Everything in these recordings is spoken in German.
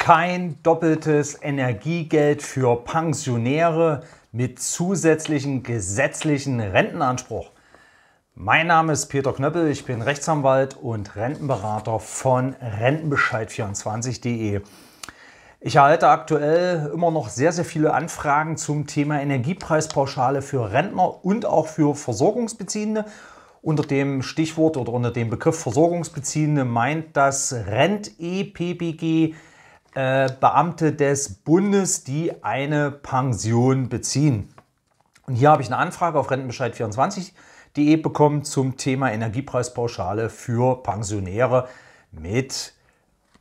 Kein doppeltes Energiegeld für Pensionäre mit zusätzlichen gesetzlichen Rentenanspruch. Mein Name ist Peter Knöppel, ich bin Rechtsanwalt und Rentenberater von Rentenbescheid24.de. Ich erhalte aktuell immer noch sehr, sehr viele Anfragen zum Thema Energiepreispauschale für Rentner und auch für Versorgungsbeziehende. Unter dem Stichwort oder unter dem Begriff Versorgungsbeziehende meint das Rent-EPBG äh, Beamte des Bundes, die eine Pension beziehen. Und hier habe ich eine Anfrage auf rentenbescheid24.de bekommen zum Thema Energiepreispauschale für Pensionäre mit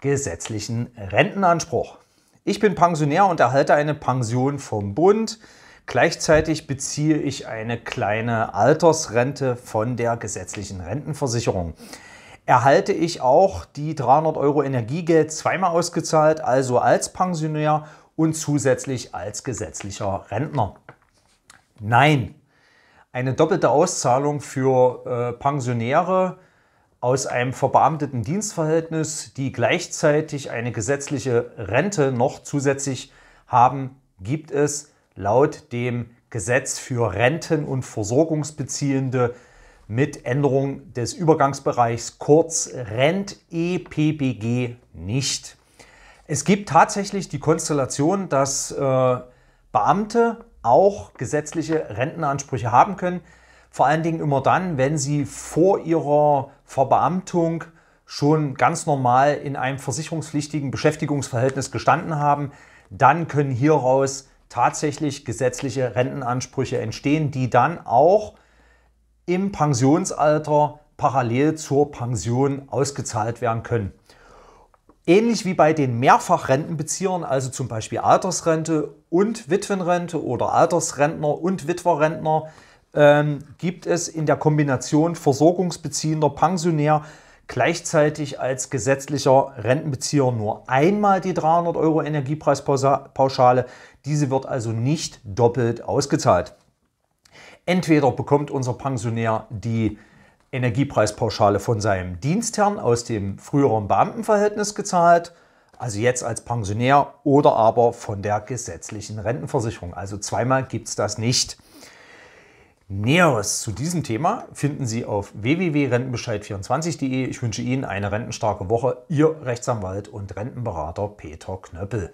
gesetzlichen Rentenanspruch. Ich bin Pensionär und erhalte eine Pension vom Bund. Gleichzeitig beziehe ich eine kleine Altersrente von der gesetzlichen Rentenversicherung erhalte ich auch die 300 Euro Energiegeld zweimal ausgezahlt, also als Pensionär und zusätzlich als gesetzlicher Rentner. Nein, eine doppelte Auszahlung für äh, Pensionäre aus einem verbeamteten Dienstverhältnis, die gleichzeitig eine gesetzliche Rente noch zusätzlich haben, gibt es laut dem Gesetz für Renten- und Versorgungsbeziehende mit Änderung des Übergangsbereichs kurz RENT EPBG nicht. Es gibt tatsächlich die Konstellation, dass äh, Beamte auch gesetzliche Rentenansprüche haben können. Vor allen Dingen immer dann, wenn sie vor ihrer Verbeamtung schon ganz normal in einem versicherungspflichtigen Beschäftigungsverhältnis gestanden haben, dann können hieraus tatsächlich gesetzliche Rentenansprüche entstehen, die dann auch im Pensionsalter parallel zur Pension ausgezahlt werden können. Ähnlich wie bei den Mehrfachrentenbeziehern, also zum Beispiel Altersrente und Witwenrente oder Altersrentner und Witwerrentner, ähm, gibt es in der Kombination versorgungsbeziehender Pensionär gleichzeitig als gesetzlicher Rentenbezieher nur einmal die 300 Euro Energiepreispauschale. Diese wird also nicht doppelt ausgezahlt. Entweder bekommt unser Pensionär die Energiepreispauschale von seinem Dienstherrn aus dem früheren Beamtenverhältnis gezahlt, also jetzt als Pensionär, oder aber von der gesetzlichen Rentenversicherung. Also zweimal gibt es das nicht. Näheres zu diesem Thema finden Sie auf www.rentenbescheid24.de. Ich wünsche Ihnen eine rentenstarke Woche. Ihr Rechtsanwalt und Rentenberater Peter Knöppel.